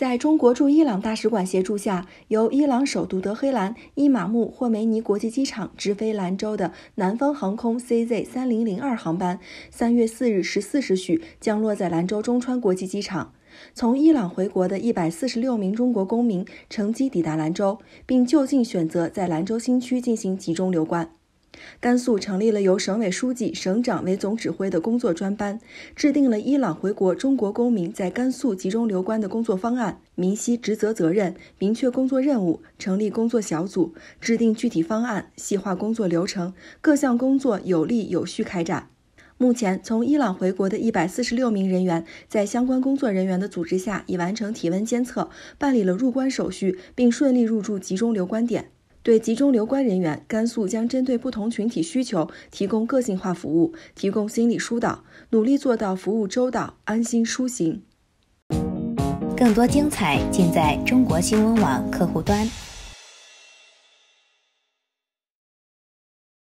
在中国驻伊朗大使馆协助下，由伊朗首都德黑兰伊玛目霍梅尼国际机场直飞兰州的南方航空 CZ 三零零二航班，三月四日十四时许降落在兰州中川国际机场。从伊朗回国的一百四十六名中国公民乘机抵达兰州，并就近选择在兰州新区进行集中留观。甘肃成立了由省委书记、省长为总指挥的工作专班，制定了伊朗回国中国公民在甘肃集中留关的工作方案，明晰职责责任，明确工作任务，成立工作小组，制定具体方案，细化工作流程，各项工作有力有序开展。目前，从伊朗回国的一百四十六名人员，在相关工作人员的组织下，已完成体温监测、办理了入关手续，并顺利入住集中留观点。对集中留观人员，甘肃将针对不同群体需求提供个性化服务，提供心理疏导，努力做到服务周到、安心舒心。更多精彩尽在中国新闻网客户端。